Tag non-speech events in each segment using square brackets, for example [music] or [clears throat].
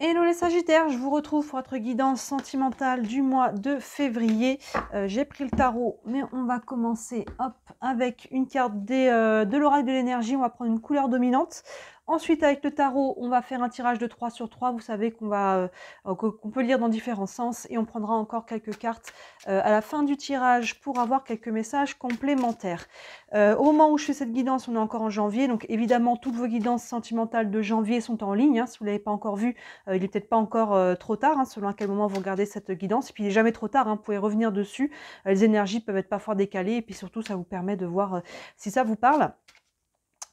Hello les Sagittaires, je vous retrouve pour votre guidance sentimentale du mois de février. Euh, j'ai pris le tarot, mais on va commencer avec une carte euh, de l'oracle de l'énergie. On va prendre une couleur dominante. Ensuite, avec le tarot, on va faire un tirage de 3 sur 3. Vous savez qu'on euh, euh, qu'on peut lire dans différents sens et on prendra encore quelques cartes euh, à la fin du tirage pour avoir quelques messages complémentaires. au moment où je fais cette guidance, on est encore en janvier. Donc évidemment, toutes vos guidances sentimentales de janvier sont en ligne. Hein. si vous ne l'avez pas encore vu, il n'est peut-être pas encore trop tard, hein, selon à quel moment vous regardez cette guidance. Et puis, il n'est jamais trop tard, hein. vous pouvez revenir dessus. les énergies peuvent être parfois décalées et puis surtout, ça vous permet de voir si ça vous parle.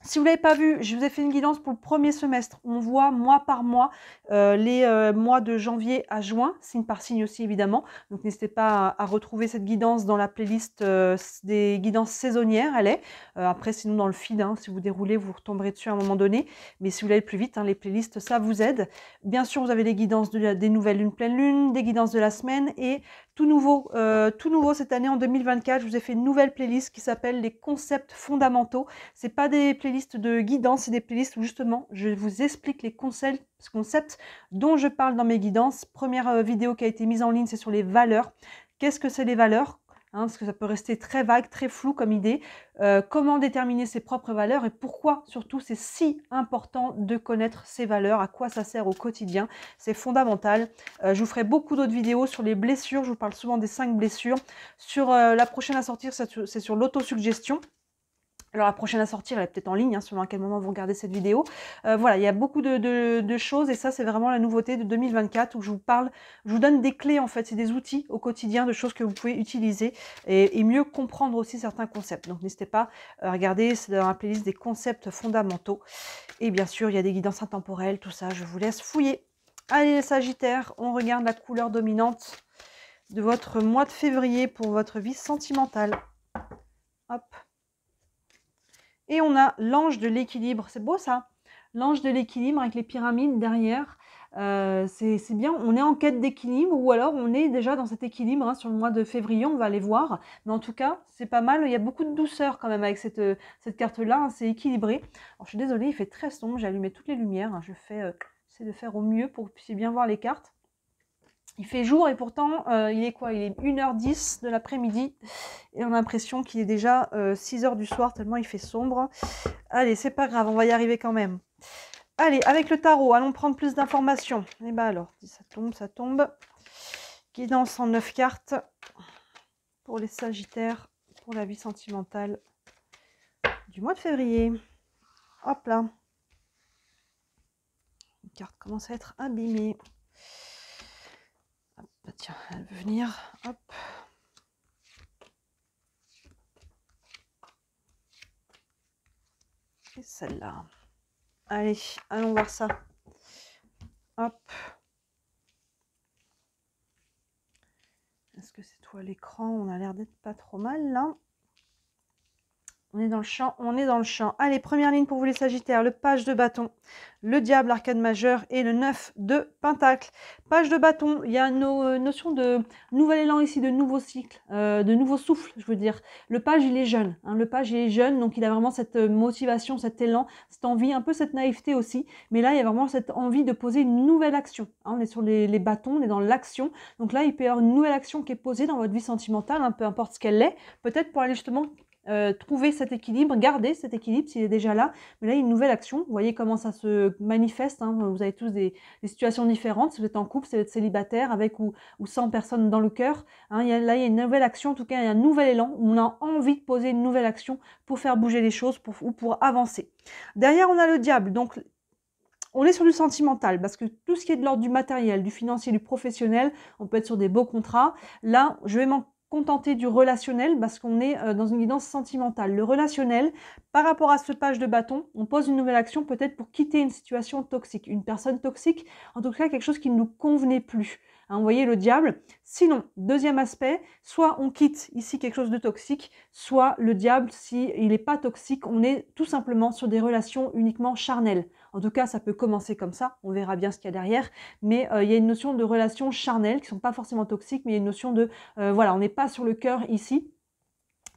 Si vous ne l'avez pas vu, je vous ai fait une guidance pour le premier semestre. On voit mois par mois euh, les euh, mois de janvier à juin, signe par signe aussi évidemment. Donc n'hésitez pas à, retrouver cette guidance dans la playlist euh, des guidances saisonnières, elle est. après sinon dans le feed, hein. si vous déroulez, vous retomberez dessus à un moment donné. Mais si vous voulez plus vite, hein, les playlists, ça vous aide. Bien sûr, vous avez les guidances des nouvelles lunes pleine lune, des guidances de la semaine et tout nouveau, euh, tout nouveau cette année en 2024, je vous ai fait une nouvelle playlist qui s'appelle les concepts fondamentaux. C'est pas des playlists de guidance, c'est des playlists où justement je vous explique les concepts, concepts dont je parle dans mes guidances. Première euh, vidéo qui a été mise en ligne, c'est sur les valeurs. Qu'est-ce que c'est les valeurs Hein, parce que ça peut rester très vague, très flou comme idée. Euh, comment déterminer ses propres valeurs et pourquoi surtout c'est si important de connaître ses valeurs, à quoi ça sert au quotidien, c'est fondamental. Euh, je vous ferai beaucoup d'autres vidéos sur les blessures, je vous parle souvent des cinq blessures. Sur euh, la prochaine à sortir, c'est sur l'autosuggestion. Alors la prochaine à sortir, elle est peut-être en ligne, hein, selon à quel moment vous regardez cette vidéo. Euh, voilà, il y a beaucoup de, choses et ça c'est vraiment la nouveauté de 2024 où je vous parle, je vous donne des clés en fait, c'est des outils au quotidien de choses que vous pouvez utiliser et, mieux comprendre aussi certains concepts. Donc n'hésitez pas euh, à regarder, c'est dans la playlist des concepts fondamentaux. Et bien sûr, il y a des guidances intemporelles, tout ça, je vous laisse fouiller. Allez les Sagittaires, on regarde la couleur dominante de votre mois de février pour votre vie sentimentale. Hop et on a l'ange de l'équilibre. C'est beau ça L'ange de l'équilibre avec les pyramides derrière. Euh, c'est bien, on est en quête d'équilibre ou alors on est déjà dans cet équilibre hein, sur le mois de février, on va aller voir. Mais en tout cas, c'est pas mal, il y a beaucoup de douceur quand même avec cette, euh, carte-là, hein. c'est équilibré. Alors je suis désolée, il fait très sombre, j'ai allumé toutes les lumières, hein. je fais, c'est euh, de faire au mieux pour que vous puissiez bien voir les cartes. Il fait jour et pourtant, euh, il est quoi Il est 1h10 de l'après-midi et on a l'impression qu'il est déjà 6h euh, du soir tellement il fait sombre. Allez, c'est pas grave, on va y arriver quand même. Allez, avec le tarot, allons prendre plus d'informations. Et eh bah ben alors, ça tombe, ça tombe. Guidance en 9 cartes pour les Sagittaires, pour la vie sentimentale du mois de février. Hop là. Une carte commence à être abîmée. Bah, tiens, elle veut venir. Hop. Et celle-là. Allez, allons voir ça. Hop. Est-ce que c'est toi l'écran On a l'air d'être pas trop mal là. On est dans le champ, on est dans le champ. Allez, première ligne pour vous les Sagittaires, le page de bâton, le diable, arcade majeur et le 9 de pentacle. Page de bâton, il y a nos euh, notions de nouvel élan ici, de nouveau cycle, euh, de nouveau souffle, je veux dire. Le page, il est jeune. Hein. le page, il est jeune, donc il a vraiment cette euh, motivation, cet élan, cette envie, un peu cette naïveté aussi. Mais là, il y a vraiment cette envie de poser une nouvelle action. Hein. on est sur les, bâtons, on est dans l'action. Donc là, il peut y avoir une nouvelle action qui est posée dans votre vie sentimentale, hein, peu importe ce qu'elle est, peut-être pour aller justement euh, trouver cet équilibre, garder cet équilibre s'il est déjà là. Mais là, il y a une nouvelle action. Vous voyez comment ça se manifeste. Hein. Vous avez tous des, situations différentes. Si vous êtes en couple, c'est vous célibataire, avec ou, sans personne dans le cœur, hein, il là, il y a une nouvelle action. En tout cas, il y a un nouvel élan. où On a envie de poser une nouvelle action pour faire bouger les choses ou pour avancer. Derrière, on a le diable. Donc, on est sur du sentimental parce que tout ce qui est de l'ordre du matériel, du financier, du professionnel, on peut être sur des beaux contrats. Là, je vais contenter du relationnel parce qu'on est euh, dans une guidance sentimentale. Le relationnel, par rapport à ce page de bâton, on pose une nouvelle action peut-être pour quitter une situation toxique, une personne toxique, en tout cas quelque chose qui ne nous convenait plus. Hein, vous voyez le diable. Sinon, deuxième aspect, soit on quitte ici quelque chose de toxique, soit le diable, s'il n'est pas toxique, on est tout simplement sur des relations uniquement charnelles. En tout cas, ça peut commencer comme ça, on verra bien ce qu'il y a derrière. Mais euh, il y a une notion de relations charnelles qui ne sont pas forcément toxiques, mais il y a une notion de, euh, voilà, on n'est pas sur le cœur ici.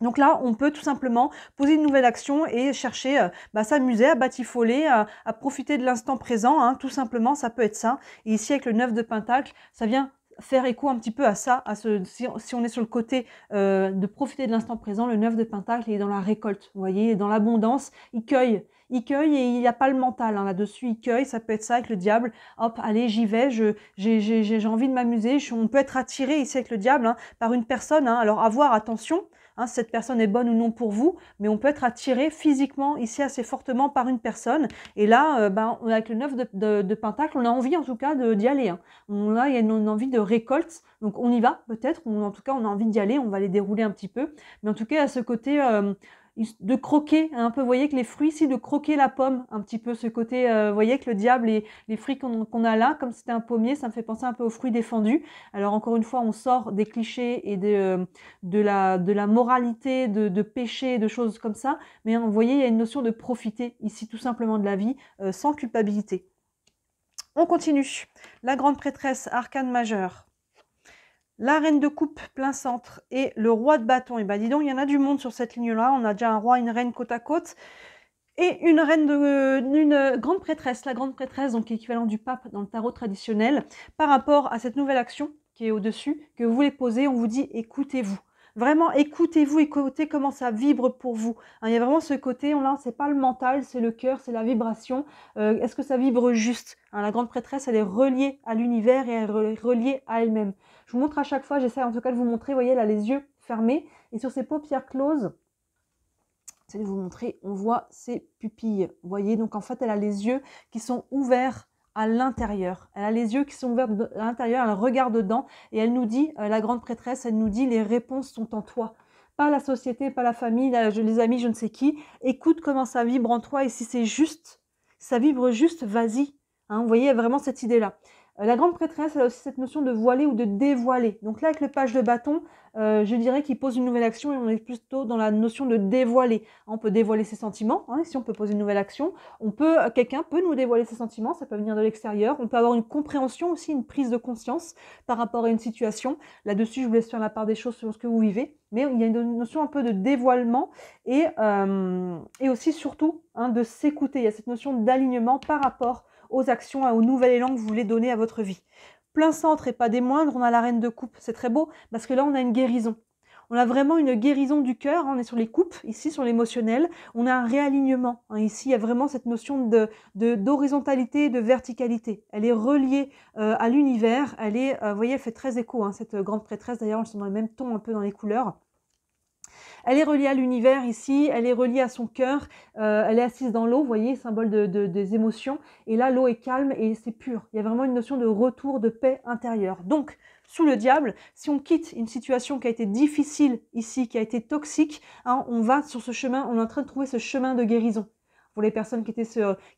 Donc là, on peut tout simplement poser une nouvelle action et chercher euh, bah, à s'amuser, à batifoler, à, profiter de l'instant présent. Hein. tout simplement, ça peut être ça. Et ici, avec le 9 de Pentacle, ça vient faire écho un petit peu à ça, à ce, si, on est sur le côté de profiter de l'instant présent, le 9 de Pentacle est dans la récolte, vous voyez, dans l'abondance, il cueille, il cueille et il n'y a pas le mental hein, là-dessus. Il cueille, ça peut être ça avec le diable. Hop, allez, j'y vais, j'ai, envie de m'amuser. on peut être attiré ici avec le diable hein, par une personne. Hein. Alors, avoir attention, si cette personne est bonne ou non pour vous, mais on peut être attiré physiquement ici assez fortement par une personne. Et là, euh, ben, avec le 9 de, Pentacle, on a envie en tout cas de, d'y aller. là, il y a une, envie de récolte, donc on y va peut-être, en tout cas on a envie d'y aller, on va les dérouler un petit peu. Mais en tout cas, à ce côté... Euh, de croquer un peu, vous voyez que les fruits ici, de croquer la pomme, un petit peu ce côté, euh, vous voyez que le diable et les fruits qu'on a là, comme c'était un pommier, ça me fait penser un peu aux fruits défendus. Alors encore une fois, on sort des clichés et de, euh, de, la, de la moralité, de, péché, de choses comme ça, mais vous voyez, il y a une notion de profiter ici tout simplement de la vie, euh, sans culpabilité. On continue. La grande prêtresse, arcane majeure. La reine de coupe plein centre et le roi de bâton. Et eh bien dis donc, il y en a du monde sur cette ligne-là. On a déjà un roi, une reine côte à côte. Et une reine de, euh, une grande prêtresse, la grande prêtresse, donc l'équivalent du pape dans le tarot traditionnel, par rapport à cette nouvelle action qui est au-dessus, que vous voulez poser, on vous dit écoutez-vous. Vraiment, écoutez-vous, écoutez comment ça vibre pour vous. Hein, il y a vraiment ce côté, on, là, c'est pas le mental, c'est le cœur, c'est la vibration. Euh, est-ce que ça vibre juste hein, La grande prêtresse, elle est reliée à l'univers et elle est reliée à elle-même. Je vous montre à chaque fois, j'essaie en tout cas de vous montrer, vous voyez a les yeux fermés et sur ses paupières closes, je vais vous montrer, on voit ses pupilles. Vous voyez, donc en fait, elle a les yeux qui sont ouverts à l'intérieur. Elle a les yeux qui sont ouverts à l'intérieur, elle regarde dedans et elle nous dit, euh, la grande prêtresse, elle nous dit, les réponses sont en toi. Pas la société, pas la famille, les amis, je ne sais qui. Écoute comment ça vibre en toi et si c'est juste, ça vibre juste, vas-y. Hein, vous voyez vraiment cette idée-là. Euh, la grande prêtresse, elle a aussi cette notion de voiler ou de dévoiler. Donc là, avec le page de bâton, euh, je dirais qu'il pose une nouvelle action et on est plutôt dans la notion de dévoiler. On peut dévoiler ses sentiments, hein, si on peut poser une nouvelle action. On peut, euh, quelqu'un peut nous dévoiler ses sentiments, ça peut venir de l'extérieur. On peut avoir une compréhension aussi, une prise de conscience par rapport à une situation. Là-dessus, je vous laisse faire la part des choses selon ce que vous vivez. Mais il y a une notion un peu de dévoilement et, aussi surtout hein, de s'écouter. Il y a cette notion d'alignement par rapport aux actions, au nouvel élan que vous voulez donner à votre vie. Plein centre et pas des moindres, on a la reine de coupe. C'est très beau parce que là, on a une guérison. On a vraiment une guérison du cœur, hein, on est sur les coupes, ici sur l'émotionnel, on a un réalignement. Hein, ici, il y a vraiment cette notion d'horizontalité, de, de verticalité. Elle est reliée euh, à l'univers, elle est, euh, vous voyez, elle fait très écho, hein, cette euh, grande prêtresse, d'ailleurs, elles sont dans le même ton un peu dans les couleurs. Elle est reliée à l'univers ici, elle est reliée à son cœur, euh, elle est assise dans l'eau, vous voyez, symbole des émotions. Et là, l'eau est calme et c'est pur. Il y a vraiment une notion de retour, de paix intérieure. Donc, sous le diable, si on quitte une situation qui a été difficile ici, qui a été toxique, hein, on va sur ce chemin, on est en train de trouver ce chemin de guérison pour les personnes qui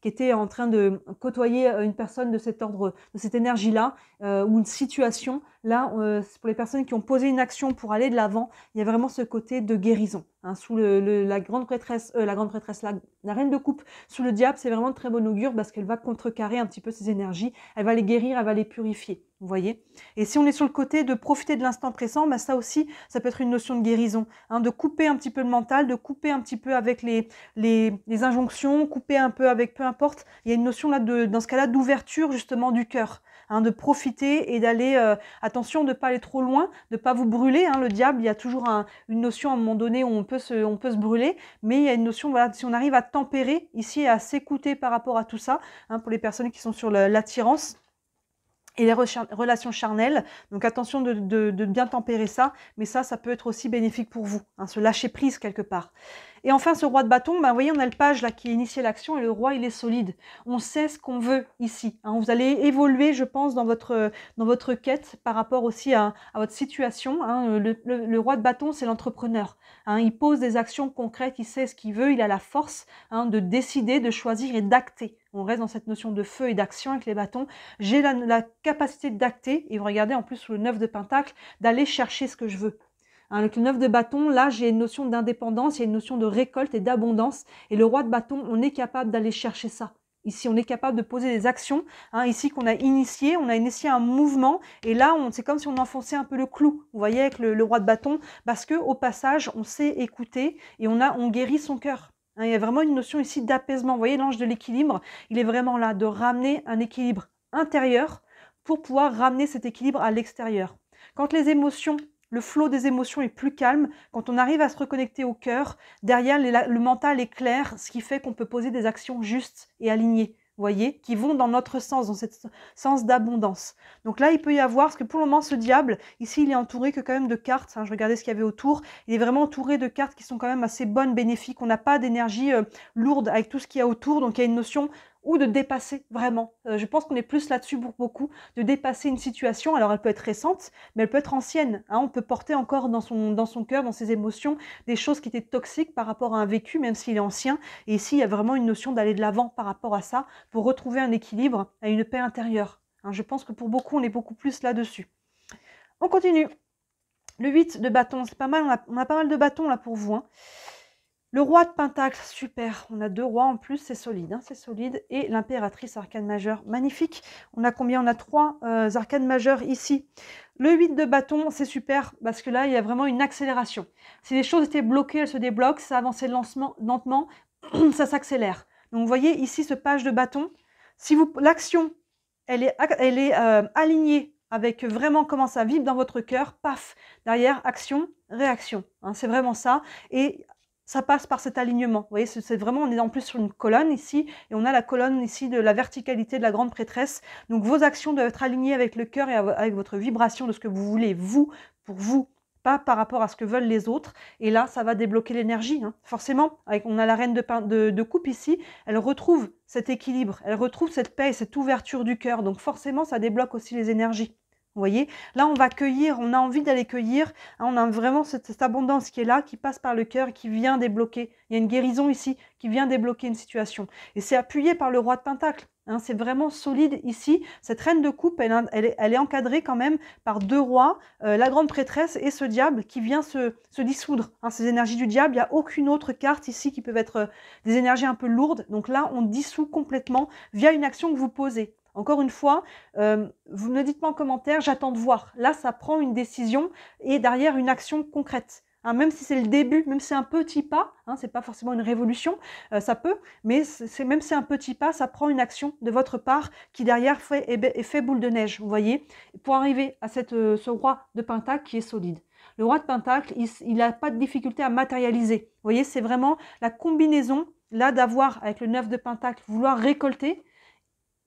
étaient, en train de côtoyer euh, une personne de cet ordre, de cette énergie-là, euh, ou une situation, Là, euh, pour les personnes qui ont posé une action pour aller de l'avant, il y a vraiment ce côté de guérison. Hein. sous la grande prêtresse, euh, la grande prêtresse, la, reine de coupe, sous le diable, c'est vraiment de très bon augure parce qu'elle va contrecarrer un petit peu ses énergies, elle va les guérir, elle va les purifier. Vous voyez Et si on est sur le côté de profiter de l'instant présent, bah ça aussi, ça peut être une notion de guérison, hein, de couper un petit peu le mental, de couper un petit peu avec les, les, injonctions, couper un peu avec peu importe. Il y a une notion là, de, dans ce cas-là, d'ouverture justement du cœur, hein, de profiter et d'aller euh, à attention de ne pas aller trop loin, de ne pas vous brûler. Hein, le diable, il y a toujours une notion à un moment donné où on peut se, on peut se brûler, mais il y a une notion, voilà, si on arrive à tempérer ici et à s'écouter par rapport à tout ça, hein, pour les personnes qui sont sur l'attirance et les relations charnelles. Donc attention de, bien tempérer ça, mais ça, ça peut être aussi bénéfique pour vous, hein, se lâcher prise quelque part. Et enfin, ce roi de bâton, ben, vous voyez, on a le page là qui a initié l'action et le roi, il est solide. On sait ce qu'on veut ici. Hein. Vous allez évoluer, je pense, dans votre, dans votre quête par rapport aussi à, votre situation. Hein. Le, roi de bâton, c'est l'entrepreneur. Hein. Il pose des actions concrètes, il sait ce qu'il veut, il a la force de décider, de choisir et d'acter on reste dans cette notion de feu et d'action avec les bâtons. J'ai la, capacité d'acter, et vous regardez en plus le 9 de Pentacle, d'aller chercher ce que je veux. Avec hein, le de bâton, là, j'ai une notion d'indépendance, il y a une notion de récolte et d'abondance. Et le roi de bâton, on est capable d'aller chercher ça. Ici, on est capable de poser des actions. Hein, ici, qu'on a initié, on a initié un mouvement. Et là, c'est comme si on enfonçait un peu le clou, vous voyez, avec le, roi de bâton. Parce que au passage, on sait écouter et on, a, on guérit son cœur. Hein, il y a vraiment une notion ici d'apaisement. Vous voyez, l'ange de l'équilibre, il est vraiment là, de ramener un équilibre intérieur pour pouvoir ramener cet équilibre à l'extérieur. Quand les émotions le flot des émotions est plus calme quand on arrive à se reconnecter au cœur. Derrière, le mental est clair, ce qui fait qu'on peut poser des actions justes et alignées voyez, qui vont dans notre sens, dans ce sens d'abondance. Donc là, il peut y avoir, parce que pour le moment, ce diable, ici, il est entouré que quand même de cartes. Hein, je regardais ce qu'il y avait autour. Il est vraiment entouré de cartes qui sont quand même assez bonnes, bénéfiques. On n'a pas d'énergie euh, lourde avec tout ce qu'il y a autour. Donc il y a une notion ou de dépasser vraiment. Euh, je pense qu'on est plus là-dessus pour beaucoup, de dépasser une situation. Alors elle peut être récente, mais elle peut être ancienne. Hein. On peut porter encore dans son, dans son cœur, dans ses émotions, des choses qui étaient toxiques par rapport à un vécu, même s'il est ancien. Et ici, il y a vraiment une notion d'aller de l'avant par rapport à ça, pour retrouver un équilibre et une paix intérieure. Hein. je pense que pour beaucoup, on est beaucoup plus là-dessus. On continue. Le 8 de bâton, c'est pas mal, on a, pas mal de bâtons là pour vous. Hein. Le roi de Pentacle, super. On a deux rois en plus, c'est solide, hein, c'est solide. Et l'impératrice arcane majeure, magnifique. On a combien On a trois arcades euh, arcanes majeures ici. Le 8 de bâton, c'est super parce que là, il y a vraiment une accélération. Si les choses étaient bloquées, elles se débloquent, ça avançait lentement, [clears throat] ça s'accélère. Donc vous voyez ici ce page de bâton. Si vous l'action, elle est, elle est euh, alignée avec vraiment comment ça vibre dans votre cœur, paf, derrière, action, réaction. Hein, c'est vraiment ça. Et ça passe par cet alignement. Vous voyez, c'est vraiment, on est en plus sur une colonne ici, et on a la colonne ici de la verticalité de la grande prêtresse. Donc vos actions doivent être alignées avec le cœur et avec votre vibration de ce que vous voulez, vous, pour vous, pas par rapport à ce que veulent les autres. Et là, ça va débloquer l'énergie. Hein. Forcément, avec, on a la reine de, de coupe ici, elle retrouve cet équilibre, elle retrouve cette paix et cette ouverture du cœur. Donc forcément, ça débloque aussi les énergies. Vous voyez, là on va cueillir, on a envie d'aller cueillir, hein, on a vraiment cette, abondance qui est là, qui passe par le cœur, qui vient débloquer. Il y a une guérison ici qui vient débloquer une situation. Et c'est appuyé par le roi de Pentacle. Hein, c'est vraiment solide ici. Cette reine de coupe, elle, est encadrée quand même par deux rois, euh, la grande prêtresse et ce diable qui vient se, dissoudre. Hein, ces énergies du diable, il n'y a aucune autre carte ici qui peut être euh, des énergies un peu lourdes. Donc là, on dissout complètement via une action que vous posez. Encore une fois, euh, vous ne dites pas en commentaire, j'attends de voir. Là, ça prend une décision et derrière une action concrète. Hein, même si c'est le début, même si c'est un petit pas, hein, c'est pas forcément une révolution, euh, ça peut, mais même si c'est un petit pas, ça prend une action de votre part qui derrière fait eh ben, boule de neige, vous voyez, pour arriver à euh, ce roi de Pentacle qui est solide. Le roi de Pentacle, il n'a pas de difficulté à matérialiser. Vous voyez, c'est vraiment la combinaison là d'avoir avec le 9 de Pentacle vouloir récolter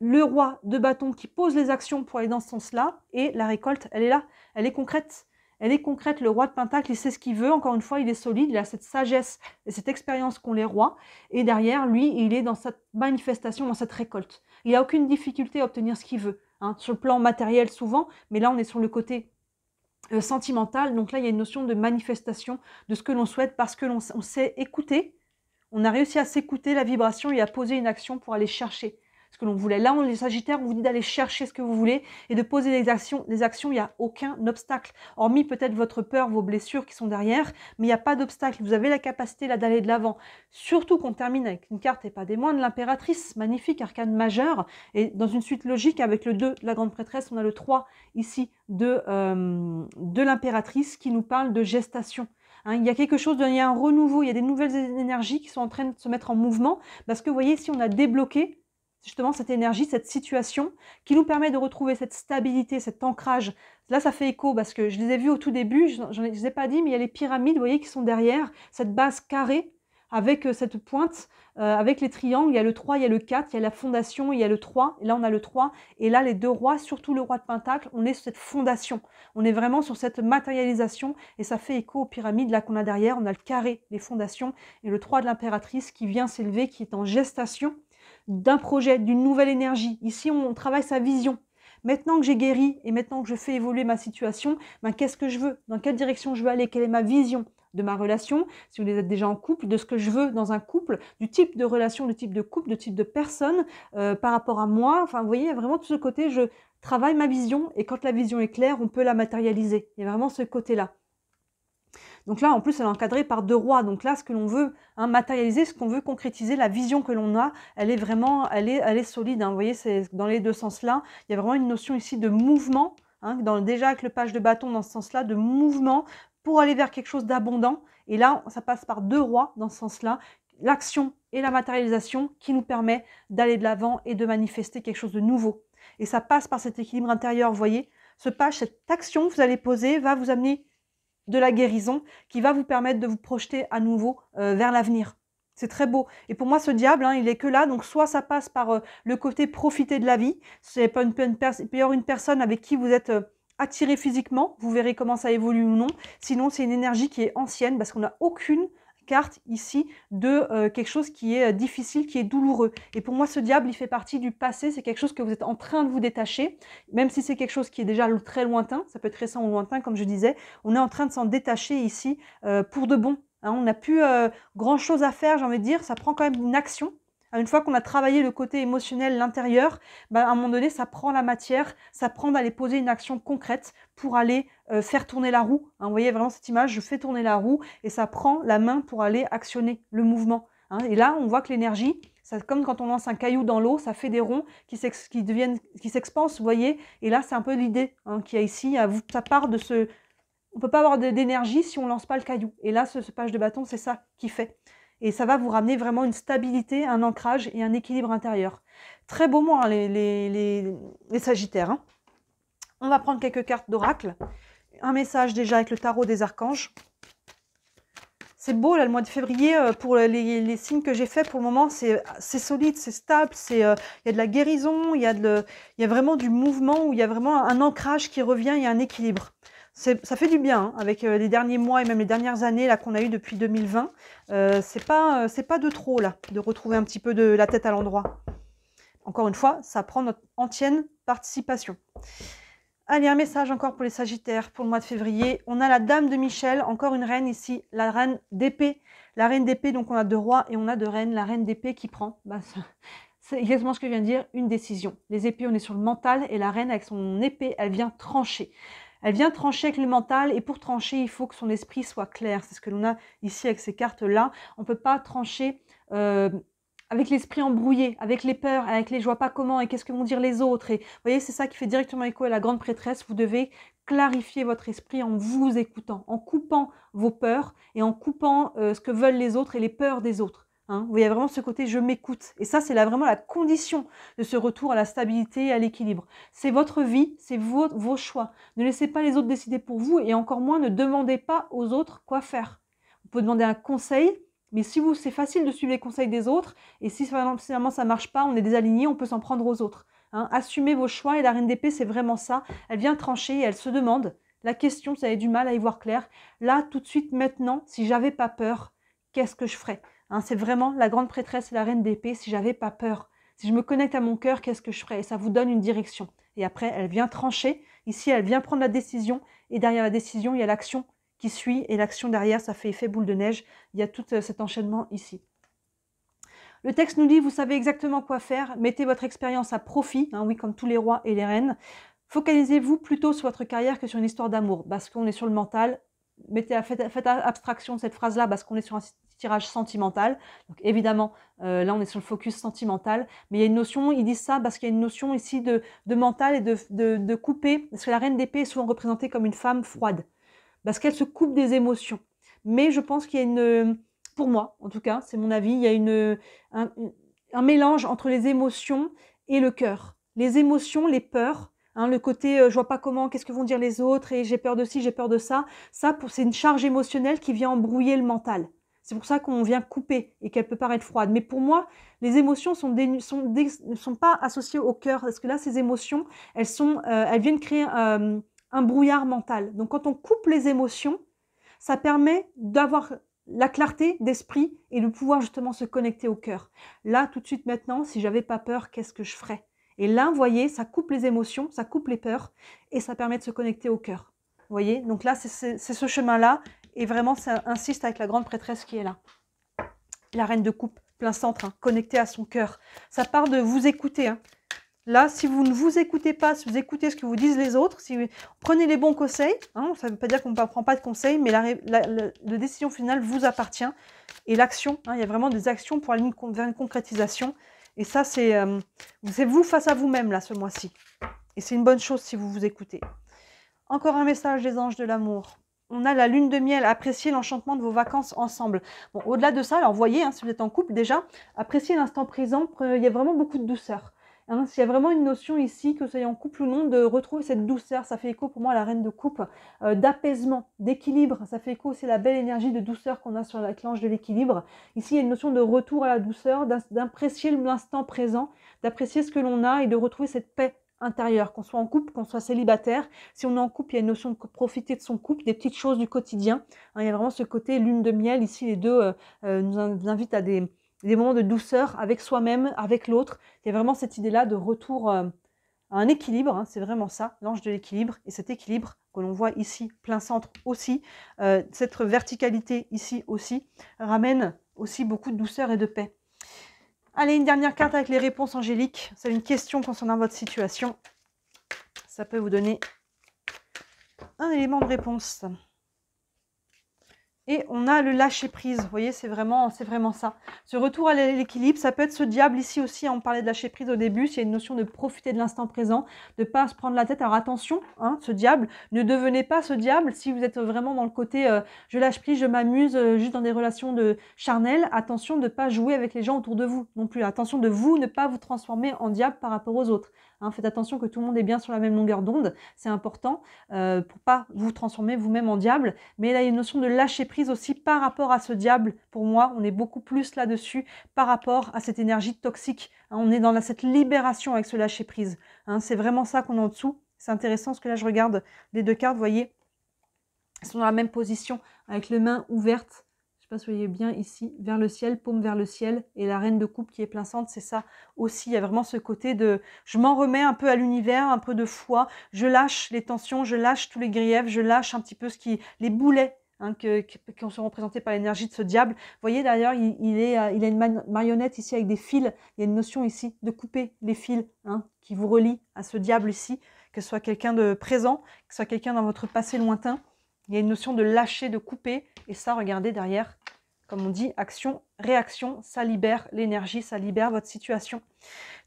le roi de bâton qui pose les actions pour aller dans ce sens-là, et la récolte, elle est là, elle est concrète. Elle est concrète, le roi de Pentacle, il sait ce qu'il veut, encore une fois, il est solide, il a cette sagesse et cette expérience qu'ont les rois, et derrière, lui, il est dans cette manifestation, dans cette récolte. Il n'a aucune difficulté à obtenir ce qu'il veut, hein, sur le plan matériel souvent, mais là, on est sur le côté euh, sentimental, donc là, il y a une notion de manifestation de ce que l'on souhaite parce que l'on sait écouter, on a réussi à s'écouter la vibration et à poser une action pour aller chercher ce que l'on voulait. Là, on, les Sagittaires, on vous dit d'aller chercher ce que vous voulez et de poser des actions. Des actions, il n'y a aucun obstacle. Hormis peut-être votre peur, vos blessures qui sont derrière, mais il n'y a pas d'obstacle. Vous avez la capacité là d'aller de l'avant. Surtout qu'on termine avec une carte et pas des moindres, l'impératrice, magnifique arcane majeur. Et dans une suite logique, avec le 2 de la grande prêtresse, on a le 3 ici de, euh, de l'impératrice qui nous parle de gestation. Hein, il y a quelque chose, il y a un renouveau, il y a des nouvelles énergies qui sont en train de se mettre en mouvement parce que vous voyez, si on a débloqué justement cette énergie, cette situation qui nous permet de retrouver cette stabilité, cet ancrage. Là, ça fait écho parce que je les ai vus au tout début, je ne les ai pas dit, mais il y a les pyramides, vous voyez, qui sont derrière, cette base carrée avec euh, cette pointe, euh, avec les triangles, il y a le 3, il y a le 4, il y a la fondation, il y a le 3, et là on a le 3, et là les deux rois, surtout le roi de Pentacle, on est sur cette fondation, on est vraiment sur cette matérialisation, et ça fait écho aux pyramides, là qu'on a derrière, on a le carré, les fondations, et le 3 de l'impératrice qui vient s'élever, qui est en gestation, d'un projet, d'une nouvelle énergie. Ici, on travaille sa vision. Maintenant que j'ai guéri et maintenant que je fais évoluer ma situation, ben, qu'est-ce que je veux Dans quelle direction je veux aller Quelle est ma vision de ma relation, si vous êtes déjà en couple, de ce que je veux dans un couple, du type de relation, du type de couple, du type de personne euh, par rapport à moi. Enfin, vous voyez, vraiment tout ce côté, je travaille ma vision et quand la vision est claire, on peut la matérialiser. Il y a vraiment ce côté-là. Donc là, en plus, elle est encadrée par deux rois. Donc là, ce que l'on veut hein, matérialiser, ce qu'on veut concrétiser, la vision que l'on a, elle est vraiment, elle est, solide. Hein. Vous voyez, c'est dans les deux sens-là. Il y a vraiment une notion ici de mouvement, hein, dans, déjà avec le page de bâton dans ce sens-là, de mouvement pour aller vers quelque chose d'abondant. Et là, ça passe par deux rois dans ce sens-là. L'action et la matérialisation qui nous permet d'aller de l'avant et de manifester quelque chose de nouveau. Et ça passe par cet équilibre intérieur, vous voyez. Ce page, cette action que vous allez poser va vous amener de la guérison qui va vous permettre de vous projeter à nouveau euh, vers l'avenir. C'est très beau. Et pour moi, ce diable, hein, il est que là. Donc, soit ça passe par euh, le côté profiter de la vie. C'est pas une, personne avec qui vous êtes euh, attiré physiquement. Vous verrez comment ça évolue ou non. Sinon, c'est une énergie qui est ancienne parce qu'on n'a aucune carte ici de euh, quelque chose qui est euh, difficile, qui est douloureux. Et pour moi, ce diable, il fait partie du passé. C'est quelque chose que vous êtes en train de vous détacher, même si c'est quelque chose qui est déjà très lointain. Ça peut être récent ou lointain, comme je disais. On est en train de s'en détacher ici euh, pour de bon. Hein. on n'a plus grand-chose à faire, j'ai envie de dire. Ça prend quand même une action. Une fois qu'on a travaillé le côté émotionnel, l'intérieur, bah, à un moment donné, ça prend la matière, ça prend d'aller poser une action concrète pour aller euh, faire tourner la roue. Hein, vous voyez vraiment cette image, je fais tourner la roue et ça prend la main pour aller actionner le mouvement. Hein, et là, on voit que l'énergie, c'est comme quand on lance un caillou dans l'eau, ça fait des ronds qui s'expansent, vous voyez. Et là, c'est un peu l'idée hein, qu'il y a ici. Ça part de ce... On ne peut pas avoir d'énergie si on ne lance pas le caillou. Et là, ce page de bâton, c'est ça qui fait et ça va vous ramener vraiment une stabilité, un ancrage et un équilibre intérieur. Très beau mois hein, les, Sagittaires. Hein. On va prendre quelques cartes d'oracle. Un message déjà avec le tarot des archanges. C'est beau, là, le mois de février, euh, pour les, signes que j'ai faits pour le moment, c'est solide, c'est stable, euh, il y a de la guérison, il y, a y a vraiment du mouvement, où il y a vraiment un ancrage qui revient, il y a un équilibre ça fait du bien hein, avec euh, les derniers mois et même les dernières années là qu'on a eues depuis 2020. Ce euh, c'est pas, euh, pas de trop là de retrouver un petit peu de la tête à l'endroit. Encore une fois, ça prend notre entière participation. Allez, un message encore pour les Sagittaires pour le mois de février. On a la Dame de Michel, encore une reine ici, la reine d'épée. La reine d'épée, donc on a deux rois et on a deux reines. La reine d'épée qui prend, bah, [laughs] c'est exactement ce que je viens de dire, une décision. Les épées, on est sur le mental et la reine avec son épée, elle vient trancher. Elle vient trancher avec le mental et pour trancher, il faut que son esprit soit clair. C'est ce que l'on a ici avec ces cartes-là. On ne peut pas trancher euh, avec l'esprit embrouillé, avec les peurs, avec les je vois pas comment et qu'est-ce que vont dire les autres. Et vous voyez, c'est ça qui fait directement écho à la grande prêtresse. Vous devez clarifier votre esprit en vous écoutant, en coupant vos peurs et en coupant euh, ce que veulent les autres et les peurs des autres. Hein, vous a vraiment ce côté je m'écoute. Et ça, c'est là vraiment la condition de ce retour à la stabilité et à l'équilibre. C'est votre vie, c'est vos, choix. Ne laissez pas les autres décider pour vous et encore moins ne demandez pas aux autres quoi faire. Vous pouvez demander un conseil, mais si vous, c'est facile de suivre les conseils des autres et si finalement ça marche pas, on est désaligné, on peut s'en prendre aux autres. Hein. Assumez vos choix et la reine d'épée, c'est vraiment ça. Elle vient trancher et elle se demande. La question, si vous avez du mal à y voir clair, là, tout de suite, maintenant, si j'avais pas peur, qu'est-ce que je ferais Hein, c'est vraiment la grande prêtresse et la reine d'épée. Si j'avais pas peur, si je me connecte à mon cœur, qu'est-ce que je ferais Et ça vous donne une direction. Et après, elle vient trancher. Ici, elle vient prendre la décision. Et derrière la décision, il y a l'action qui suit. Et l'action derrière, ça fait effet boule de neige. Il y a tout euh, cet enchaînement ici. Le texte nous dit, vous savez exactement quoi faire, mettez votre expérience à profit, hein, oui, comme tous les rois et les reines. Focalisez-vous plutôt sur votre carrière que sur une histoire d'amour, parce qu'on est sur le mental. Mettez à, faites, abstraction de cette phrase-là, parce qu'on est sur un tirage sentimental. Donc évidemment, euh, là on est sur le focus sentimental, mais il y a une notion, ils disent ça parce qu'il y a une notion ici de, de mental et de, de, de couper, parce que la reine d'épée est souvent représentée comme une femme froide, parce qu'elle se coupe des émotions. Mais je pense qu'il y a une, pour moi en tout cas, c'est mon avis, il y a une, un, un mélange entre les émotions et le cœur. Les émotions, les peurs, Hein, le côté euh, je vois pas comment, qu'est-ce que vont dire les autres et j'ai peur de ci, j'ai peur de ça, ça pour c'est une charge émotionnelle qui vient embrouiller le mental. C'est pour ça qu'on vient couper et qu'elle peut paraître froide. Mais pour moi, les émotions sont ne sont, pas associées au cœur, parce que là, ces émotions, elles, sont, euh, elles viennent créer euh, un brouillard mental. Donc quand on coupe les émotions, ça permet d'avoir la clarté d'esprit et de pouvoir justement se connecter au cœur. Là, tout de suite maintenant, si j'avais pas peur, qu'est-ce que je ferais Et là, vous voyez, ça coupe les émotions, ça coupe les peurs et ça permet de se connecter au cœur. Vous voyez Donc là, c'est ce chemin-là et vraiment, ça insiste avec la grande prêtresse qui est là. La reine de coupe, plein centre, hein, connectée à son cœur. Ça part de vous écouter. Hein. Là, si vous ne vous écoutez pas, si vous écoutez ce que vous disent les autres, si prenez les bons conseils, hein, ça ne veut pas dire qu'on ne prend pas de conseils, mais la, décision finale vous appartient. Et l'action, il y a vraiment des actions pour aller vers une concrétisation. Et ça, euh, c'est vous face à vous-même, là, ce mois-ci. Et c'est une bonne chose si vous vous écoutez. Encore un message des anges de l'amour on a la lune de miel, appréciez l'enchantement de vos vacances ensemble. Bon, au-delà de ça, alors voyez, hein, si vous êtes en couple déjà, appréciez l'instant présent, il y a vraiment beaucoup de douceur. Hein. il y a vraiment une notion ici, que vous soyez en couple ou non, de retrouver cette douceur, ça fait écho pour moi à la reine de coupe, euh, d'apaisement, d'équilibre, ça fait écho, c'est la belle énergie de douceur qu'on a sur la clanche de l'équilibre. Ici, il y a une notion de retour à la douceur, d'apprécier l'instant présent, d'apprécier ce que l'on a et de retrouver cette paix intérieur qu'on soit en couple, qu'on soit célibataire. Si on est en couple, il y a une notion de profiter de son couple, des petites choses du quotidien. Hein, il y a vraiment ce côté lune de miel. Ici, les deux euh, euh, nous invitent à des, moments de douceur avec soi-même, avec l'autre. Il y a vraiment cette idée-là de retour euh, à un équilibre. Hein, c'est vraiment ça, l'ange de l'équilibre. Et cet équilibre que l'on voit ici, plein centre aussi, cette verticalité ici aussi, ramène aussi beaucoup de douceur et de paix. Allez, une dernière carte avec les réponses angéliques. C'est une question concernant votre situation. Ça peut vous donner un élément de réponse et on a le lâcher prise. Vous voyez, c'est vraiment, c'est vraiment ça. Ce retour à l'équilibre, ça peut être ce diable ici aussi. Hein, on parlait de lâcher prise au début. y a une notion de profiter de l'instant présent, de ne pas se prendre la tête. Alors attention, hein, ce diable, ne devenez pas ce diable si vous êtes vraiment dans le côté euh, je lâche prise, je m'amuse, euh, juste dans des relations de charnel. Attention de ne pas jouer avec les gens autour de vous non plus. Attention de vous ne pas vous transformer en diable par rapport aux autres. Hein. faites attention que tout le monde est bien sur la même longueur d'onde. C'est important pour euh, pour pas vous transformer vous-même en diable. Mais là, il y a une notion de lâcher prise aussi par rapport à ce diable. Pour moi, on est beaucoup plus là-dessus par rapport à cette énergie toxique. Hein, on est dans la, cette libération avec ce lâcher prise. Hein, c'est vraiment ça qu'on a en dessous. C'est intéressant ce que là, je regarde les deux cartes, voyez, elles sont dans la même position avec les mains ouvertes. Je ne sais pas vous voyez bien ici, vers le ciel, paume vers le ciel, et la reine de coupe qui est plein c'est ça aussi. Il y a vraiment ce côté de je m'en remets un peu à l'univers, un peu de foi, je lâche les tensions, je lâche tous les griefs, je lâche un petit peu ce qui les boulets Hein, qui, sont représentés par l'énergie de ce diable. Vous voyez d'ailleurs, il, euh, a une marionnette ici avec des fils. Il y a une notion ici de couper les fils hein, qui vous relient à ce diable ici, que ce soit quelqu'un de présent, que ce soit quelqu'un dans votre passé lointain. Il y a une notion de lâcher, de couper. Et ça, regardez derrière, comme on dit, action, réaction, ça libère l'énergie, ça libère votre situation.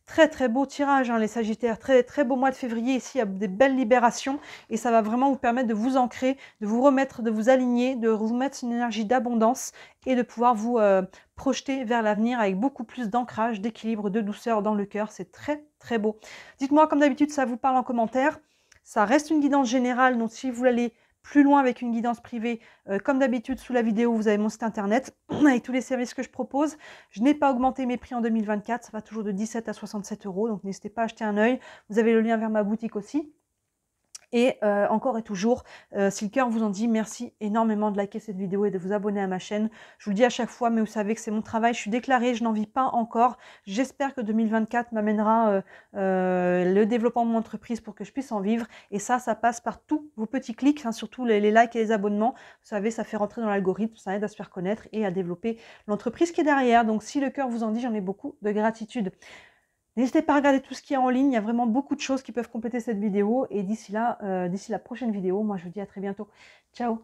Très très beau tirage, hein, les Sagittaires. Très très beau mois de février ici, il y a des belles libérations et ça va vraiment vous permettre de vous ancrer, de vous remettre, de vous aligner, de vous mettre une énergie d'abondance et de pouvoir vous euh, projeter vers l'avenir avec beaucoup plus d'ancrage, d'équilibre, de douceur dans le cœur. C'est très très beau. Dites-moi comme d'habitude, ça vous parle en commentaire. Ça reste une guidance générale, donc si vous l'allez plus loin avec une guidance privée. Euh, comme d'habitude, sous la vidéo, vous avez mon site internet [clears throat] avec tous les services que je propose. Je n'ai pas augmenté mes prix en 2024, ça va toujours de 17 à 67 euros, donc n'hésitez pas à acheter un œil. Vous avez le lien vers ma boutique aussi. Et euh, encore et toujours, euh, si le cœur vous en dit, merci énormément de liker cette vidéo et de vous abonner à ma chaîne. Je vous le dis à chaque fois, mais vous savez que c'est mon travail. Je suis déclarée, je n'en vis pas encore. J'espère que 2024 m'amènera euh, le développement de mon entreprise pour que je puisse en vivre. Et ça, ça passe par tous vos petits clics, hein, surtout les, les, likes et les abonnements. Vous savez, ça fait rentrer dans l'algorithme, ça aide à se faire connaître et à développer l'entreprise qui est derrière. Donc si le cœur vous en dit, j'en ai beaucoup de gratitude. N'hésitez pas à regarder tout ce qu'il y a en ligne, il y a vraiment beaucoup de choses qui peuvent compléter cette vidéo. Et d'ici là, euh, d'ici la prochaine vidéo, moi je vous dis à très bientôt. Ciao